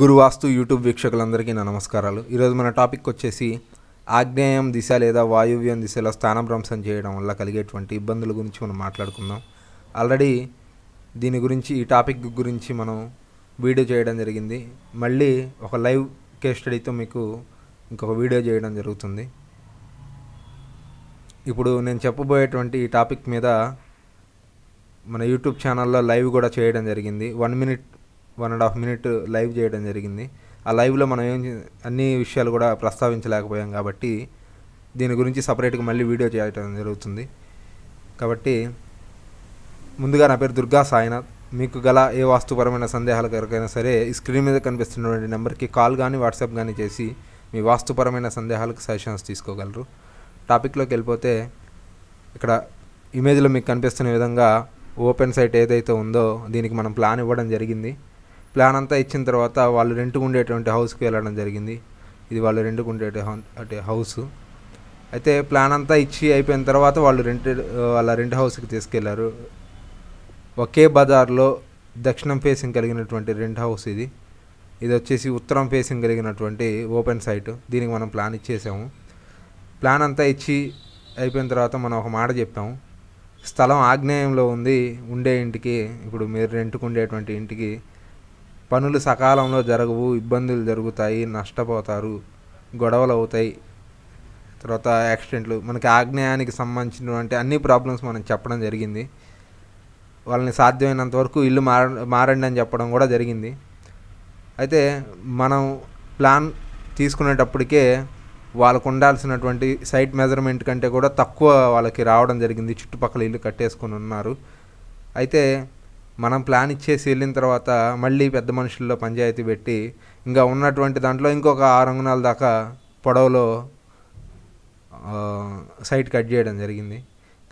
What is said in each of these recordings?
గురువాస్తు YouTube వీక్షకులందరికీ నా నమస్కారాలు ఈరోజు మన టాపిక్ వచ్చేసి ఆగ్నేయం దిశ లేదా వాయువ్యం దిశలో స్థానభ్రంశం చేయడం వల్ల కలిగేటువంటి ఇబ్బందుల గురించి మనం మాట్లాడుకుందాం ఆల్రెడీ దీని గురించి ఈ టాపిక్ గురించి మనం వీడియో చేయడం జరిగింది మళ్ళీ ఒక లైవ్ కేస్ స్టడీతో మీకు ఇంకొక వీడియో చేయడం జరుగుతుంది ఇప్పుడు నేను చెప్పబోయేటువంటి ఈ టాపిక్ మీద మన యూట్యూబ్ ఛానల్లో లైవ్ కూడా చేయడం జరిగింది one minute one and half minute live చేయడం జరిగింది ఆ లైవ్లో మనం ఏం అన్ని విషయాలు కూడా ప్రస్తావించలేకపోయాం కాబట్టి దీని గురించి సపరేట్గా మళ్ళీ వీడియో చేయడం జరుగుతుంది కాబట్టి ముందుగా నా పేరు దుర్గా సాయినాథ్ మీకు గల ఏ వాస్తుపరమైన సందేహాలు కనుకైనా సరే ఈ స్క్రీన్ మీద కనిపిస్తున్నటువంటి నెంబర్కి కాల్ కానీ వాట్సాప్ కానీ చేసి మీ వాస్తుపరమైన సందేహాలకు సజెషన్స్ తీసుకోగలరు టాపిక్లోకి వెళ్ళిపోతే ఇక్కడ ఇమేజ్లో మీకు కనిపిస్తున్న విధంగా ఓపెన్ సైట్ ఏదైతే ఉందో దీనికి మనం ప్లాన్ ఇవ్వడం జరిగింది ప్లాన్ అంతా ఇచ్చిన తర్వాత వాళ్ళు రెంట్కు ఉండేటువంటి హౌస్కి వెళ్ళడం జరిగింది ఇది వాళ్ళు రెంట్కు ఉండే అంటే హౌస్ అయితే ప్లాన్ అంతా ఇచ్చి అయిపోయిన తర్వాత వాళ్ళు రెంట్ వాళ్ళ రెంట్ హౌస్కి తీసుకెళ్లారు ఒకే బజార్లో దక్షిణం ఫేసింగ్ కలిగినటువంటి రెంట్ హౌస్ ఇది ఇది వచ్చేసి ఉత్తరం ఫేసింగ్ కలిగినటువంటి ఓపెన్ సైట్ దీనికి మనం ప్లాన్ ఇచ్చేసాము ప్లాన్ అంతా ఇచ్చి అయిపోయిన తర్వాత మనం ఒక మాట చెప్పాము స్థలం ఆగ్నేయంలో ఉంది ఉండే ఇంటికి ఇప్పుడు మీరు రెంట్కు ఉండేటువంటి ఇంటికి పనులు సకాలంలో జరగవు ఇబ్బందులు జరుగుతాయి నష్టపోతారు గొడవలు అవుతాయి తర్వాత యాక్సిడెంట్లు మనకి ఆగ్నేయానికి సంబంధించినటువంటి అన్ని ప్రాబ్లమ్స్ మనం చెప్పడం జరిగింది వాళ్ళని సాధ్యమైనంత వరకు ఇల్లు మార మారండి అని చెప్పడం కూడా జరిగింది అయితే మనం ప్లాన్ తీసుకునేటప్పటికే వాళ్ళకు ఉండాల్సినటువంటి సైట్ మెజర్మెంట్ కంటే కూడా తక్కువ వాళ్ళకి రావడం జరిగింది చుట్టుపక్కల ఇల్లు కట్టేసుకుని ఉన్నారు అయితే మనం ప్లాన్ ఇచ్చేసి వెళ్ళిన తర్వాత మళ్ళీ పెద్ద మనుషుల్లో పంచాయతీ పెట్టి ఇంకా ఉన్నటువంటి దాంట్లో ఇంకొక ఆరు అంగణాల దాకా పొడవులో సైట్ కట్ చేయడం జరిగింది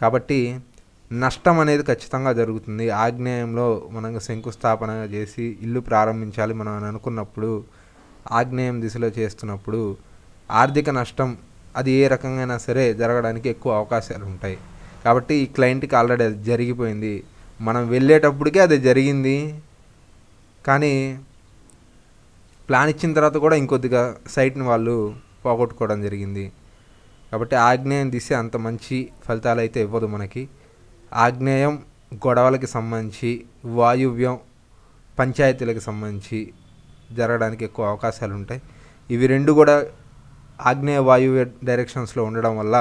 కాబట్టి నష్టం అనేది ఖచ్చితంగా జరుగుతుంది ఆగ్నేయంలో మనం శంకుస్థాపన చేసి ఇల్లు ప్రారంభించాలి మనం అని అనుకున్నప్పుడు ఆగ్నేయం దిశలో చేస్తున్నప్పుడు ఆర్థిక నష్టం అది ఏ రకంగా సరే జరగడానికి ఎక్కువ అవకాశాలు ఉంటాయి కాబట్టి ఈ క్లయింట్కి ఆల్రెడీ అది జరిగిపోయింది మనం వెళ్ళేటప్పటికే అది జరిగింది కానీ ప్లాన్ ఇచ్చిన తర్వాత కూడా ఇంకొద్దిగా సైట్ని వాళ్ళు పోగొట్టుకోవడం జరిగింది కాబట్టి ఆగ్నేయం దిశ అంత మంచి ఫలితాలు అయితే ఇవ్వదు మనకి ఆగ్నేయం గొడవలకి సంబంధించి వాయువ్యం పంచాయతీలకు సంబంధించి జరగడానికి ఎక్కువ అవకాశాలు ఉంటాయి ఇవి రెండు కూడా ఆగ్నేయ వాయువ్య డైరెక్షన్స్లో ఉండడం వల్ల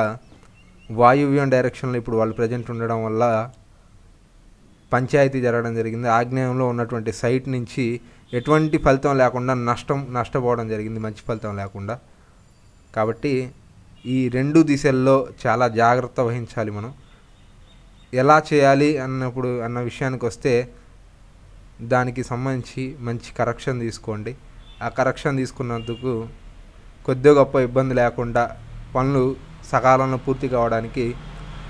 వాయువ్యం డైరెక్షన్లో ఇప్పుడు వాళ్ళు ప్రజెంట్ ఉండడం వల్ల పంచాయతీ జరగడం జరిగింది ఆగ్నేయంలో ఉన్నటువంటి సైట్ నుంచి ఎటువంటి ఫలితం లేకుండా నష్టం నష్టపోవడం జరిగింది మంచి ఫలితం లేకుండా కాబట్టి ఈ రెండు దిశల్లో చాలా జాగ్రత్త వహించాలి మనం ఎలా చేయాలి అన్నప్పుడు అన్న విషయానికి వస్తే దానికి సంబంధించి మంచి కరెక్షన్ తీసుకోండి ఆ కరెక్షన్ తీసుకున్నందుకు కొద్దిగా గొప్ప ఇబ్బంది లేకుండా పనులు సకాలంలో పూర్తి కావడానికి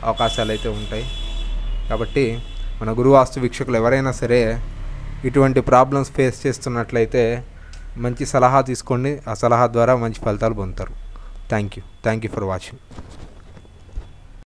అవకాశాలు అయితే ఉంటాయి కాబట్టి మన గురువాస్తు వీక్షకులు ఎవరైనా సరే ఇటువంటి ప్రాబ్లమ్స్ ఫేస్ చేస్తున్నట్లయితే మంచి సలహా తీసుకోండి ఆ సలహా ద్వారా మంచి ఫలితాలు పొందుతారు thank you thank you for watching